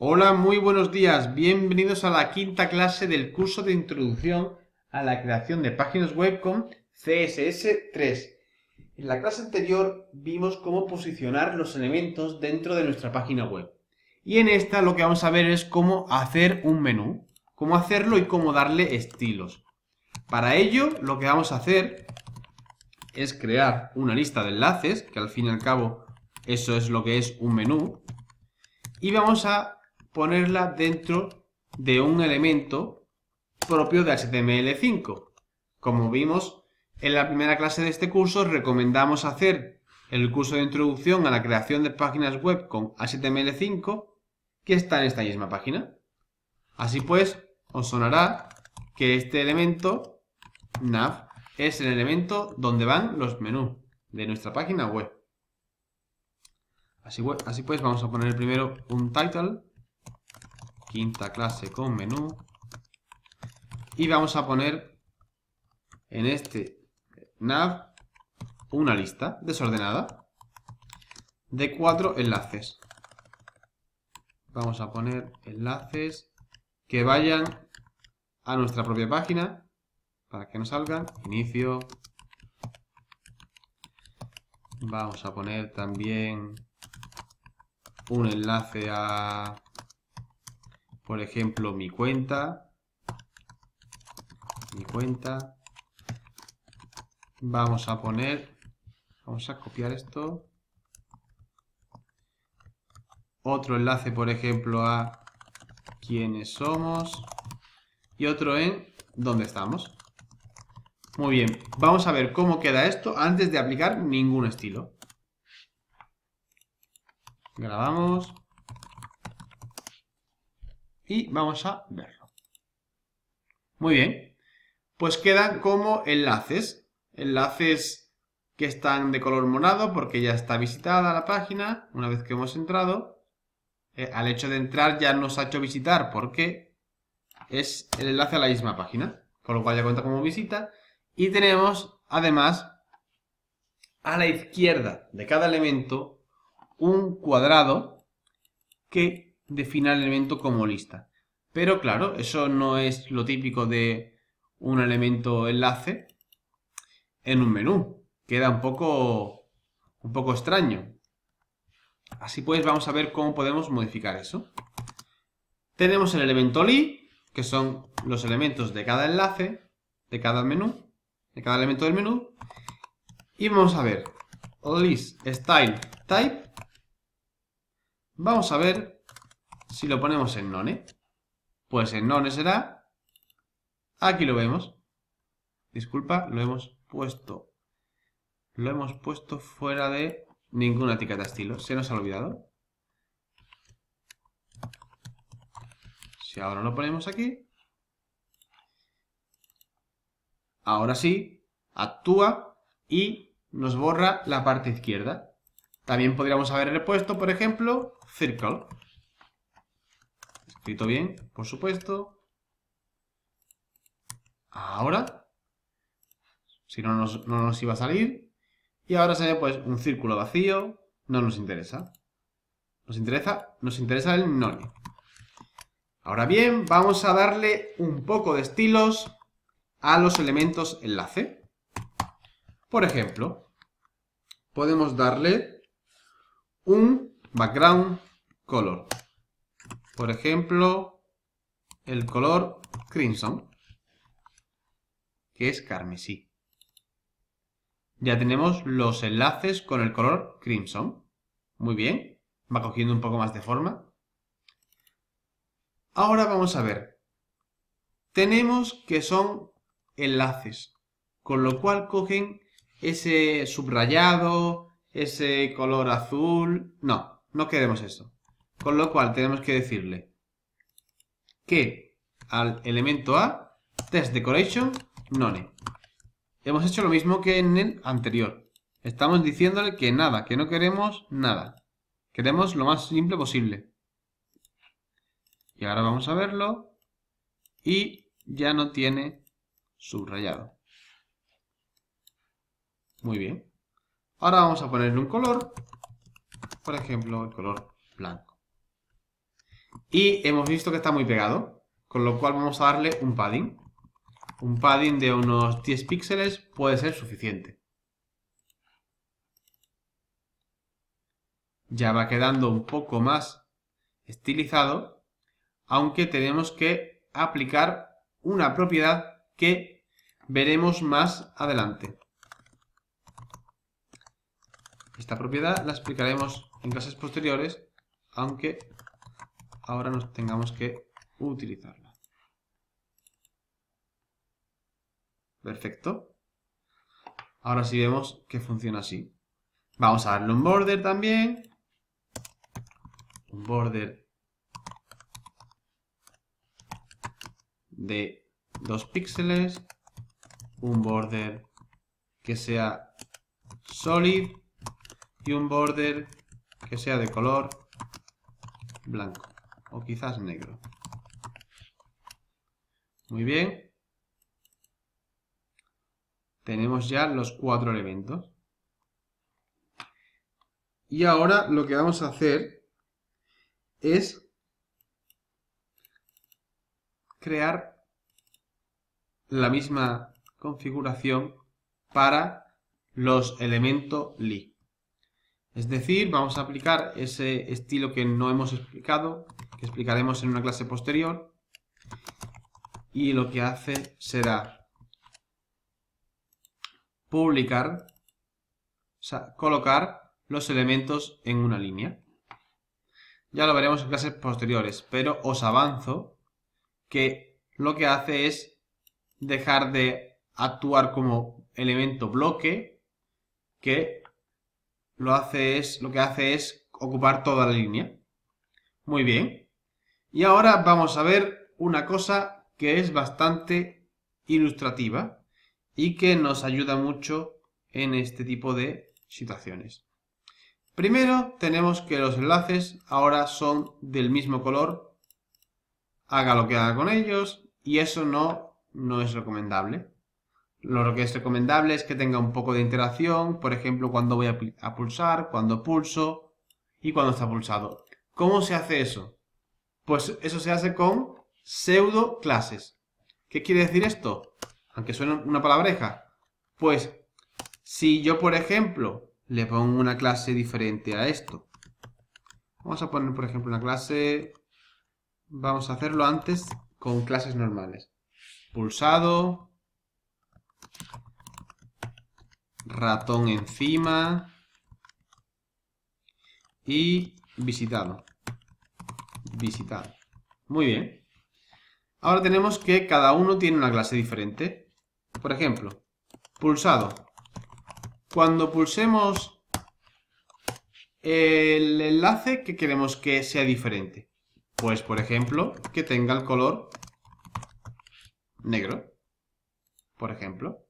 Hola, muy buenos días. Bienvenidos a la quinta clase del curso de introducción a la creación de páginas web con CSS3. En la clase anterior vimos cómo posicionar los elementos dentro de nuestra página web. Y en esta lo que vamos a ver es cómo hacer un menú, cómo hacerlo y cómo darle estilos. Para ello, lo que vamos a hacer es crear una lista de enlaces, que al fin y al cabo eso es lo que es un menú, y vamos a ponerla dentro de un elemento propio de HTML5. Como vimos en la primera clase de este curso, recomendamos hacer el curso de introducción a la creación de páginas web con HTML5 que está en esta misma página. Así pues, os sonará que este elemento nav es el elemento donde van los menús de nuestra página web. Así, así pues, vamos a poner primero un title quinta clase con menú y vamos a poner en este nav una lista desordenada de cuatro enlaces. Vamos a poner enlaces que vayan a nuestra propia página para que nos salgan. Inicio. Vamos a poner también un enlace a por ejemplo, mi cuenta, mi cuenta, vamos a poner, vamos a copiar esto, otro enlace, por ejemplo, a quiénes somos y otro en dónde estamos. Muy bien, vamos a ver cómo queda esto antes de aplicar ningún estilo. Grabamos y vamos a verlo. Muy bien, pues quedan como enlaces, enlaces que están de color morado porque ya está visitada la página una vez que hemos entrado. Eh, al hecho de entrar ya nos ha hecho visitar porque es el enlace a la misma página, con lo cual ya cuenta como visita. Y tenemos además a la izquierda de cada elemento un cuadrado que defina el elemento como lista. Pero claro, eso no es lo típico de un elemento enlace en un menú. Queda un poco, un poco extraño. Así pues, vamos a ver cómo podemos modificar eso. Tenemos el elemento li, que son los elementos de cada enlace, de cada menú, de cada elemento del menú. Y vamos a ver, list style type. Vamos a ver si lo ponemos en none. Pues en none será. Aquí lo vemos. Disculpa, lo hemos puesto. Lo hemos puesto fuera de ninguna etiqueta estilo. Se nos ha olvidado. Si ahora lo ponemos aquí. Ahora sí, actúa y nos borra la parte izquierda. También podríamos haberle puesto, por ejemplo, circle bien, por supuesto. Ahora. Si no nos, no nos iba a salir. Y ahora sale pues un círculo vacío. No nos interesa. Nos interesa, nos interesa el NONI. Ahora bien, vamos a darle un poco de estilos a los elementos enlace. Por ejemplo, podemos darle un background color. Por ejemplo, el color crimson, que es carmesí. Ya tenemos los enlaces con el color crimson. Muy bien, va cogiendo un poco más de forma. Ahora vamos a ver. Tenemos que son enlaces, con lo cual cogen ese subrayado, ese color azul... No, no queremos eso. Con lo cual tenemos que decirle que al elemento A, test decoration none. Hemos hecho lo mismo que en el anterior. Estamos diciéndole que nada, que no queremos nada. Queremos lo más simple posible. Y ahora vamos a verlo. Y ya no tiene subrayado. Muy bien. Ahora vamos a ponerle un color. Por ejemplo, el color blanco. Y hemos visto que está muy pegado, con lo cual vamos a darle un padding. Un padding de unos 10 píxeles puede ser suficiente. Ya va quedando un poco más estilizado, aunque tenemos que aplicar una propiedad que veremos más adelante. Esta propiedad la explicaremos en clases posteriores, aunque ahora nos tengamos que utilizarla. Perfecto. Ahora sí vemos que funciona así. Vamos a darle un border también. Un border de dos píxeles. Un border que sea solid. Y un border que sea de color blanco o quizás negro. Muy bien. Tenemos ya los cuatro elementos. Y ahora lo que vamos a hacer es crear la misma configuración para los elementos li. Es decir, vamos a aplicar ese estilo que no hemos explicado, que explicaremos en una clase posterior, y lo que hace será publicar, o sea, colocar los elementos en una línea. Ya lo veremos en clases posteriores, pero os avanzo que lo que hace es dejar de actuar como elemento bloque que lo, hace es, lo que hace es ocupar toda la línea. Muy bien. Y ahora vamos a ver una cosa que es bastante ilustrativa y que nos ayuda mucho en este tipo de situaciones. Primero tenemos que los enlaces ahora son del mismo color, haga lo que haga con ellos, y eso no, no es recomendable. Lo que es recomendable es que tenga un poco de interacción, por ejemplo, cuando voy a, pulsar, cuando pulso y cuando está pulsado. ¿Cómo se hace eso? Pues eso se hace con pseudo clases. ¿Qué quiere decir esto? Aunque suene una palabreja. Pues si yo, por ejemplo, le pongo una clase diferente a esto. Vamos a poner, por ejemplo, una clase... Vamos a hacerlo antes con clases normales. Pulsado, ratón encima y visitado. Visitado. Muy bien. Ahora tenemos que cada uno tiene una clase diferente. Por ejemplo, pulsado. Cuando pulsemos el enlace que queremos que sea diferente. Pues, por ejemplo, que tenga el color negro. Por ejemplo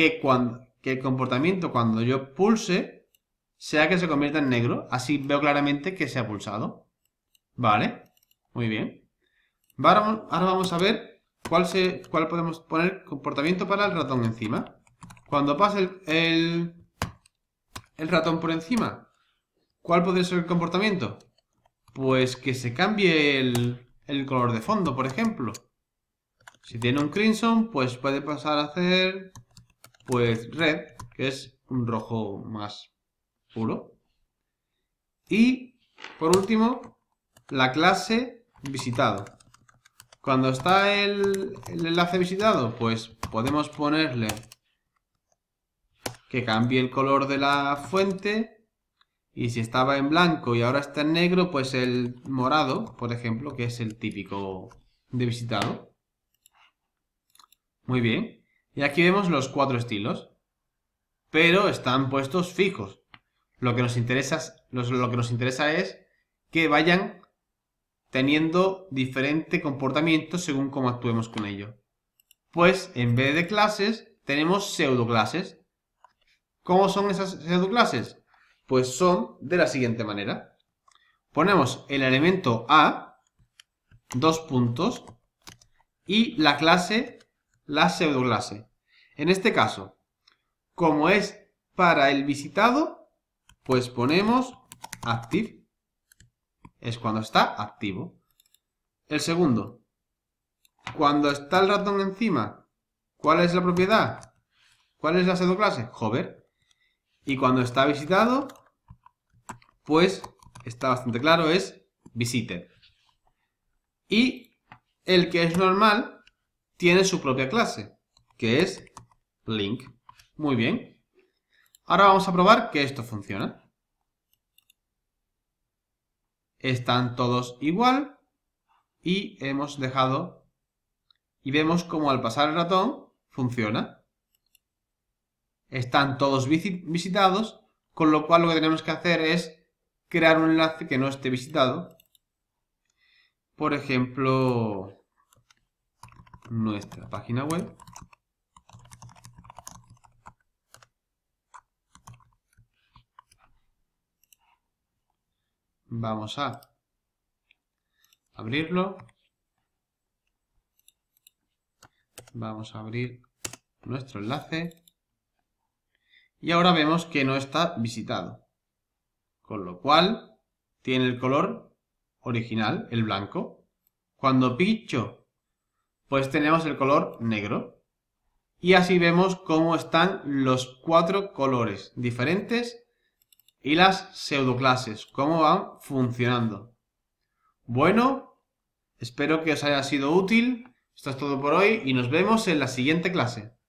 que, cuando, el comportamiento cuando yo pulse sea que se convierta en negro. Así veo claramente que se ha pulsado. Vale, muy bien. Ahora, vamos a ver cuál, se, cuál podemos poner comportamiento para el ratón encima. Cuando pase el, el, ratón por encima, ¿cuál puede ser el comportamiento? Pues que se cambie el, el color de fondo, por ejemplo. Si tiene un crimson, pues puede pasar a hacer pues red, que es un rojo más puro. Y, por último, la clase visitado. Cuando está el, enlace visitado, pues podemos ponerle que cambie el color de la fuente y si estaba en blanco y ahora está en negro, pues el morado, por ejemplo, que es el típico de visitado. Muy bien. Y aquí vemos los cuatro estilos, pero están puestos fijos. Lo que nos interesa, lo que nos interesa es que vayan teniendo diferente comportamiento según cómo actuemos con ello. Pues en vez de clases, tenemos clases. ¿Cómo son esas clases? Pues son de la siguiente manera. Ponemos el elemento A, dos puntos, y la clase la pseudoclase. En este caso, como es para el visitado, pues ponemos active. Es cuando está activo. El segundo, cuando está el ratón encima, ¿cuál es la propiedad? ¿Cuál es la pseudoclase? Hover. Y cuando está visitado, pues está bastante claro, es visited. Y el que es normal, tiene su propia clase, que es link. Muy bien. Ahora vamos a probar que esto funciona. Están todos igual y hemos dejado y vemos cómo al pasar el ratón funciona. Están todos visitados, con lo cual lo que tenemos que hacer es crear un enlace que no esté visitado. Por ejemplo, nuestra página web. Vamos a abrirlo. Vamos a abrir nuestro enlace. Y ahora vemos que no está visitado. Con lo cual, tiene el color original, el blanco. Cuando picho pues tenemos el color negro. Y así vemos cómo están los cuatro colores diferentes y las pseudoclases, cómo van funcionando. Bueno, espero que os haya sido útil. Esto es todo por hoy y nos vemos en la siguiente clase.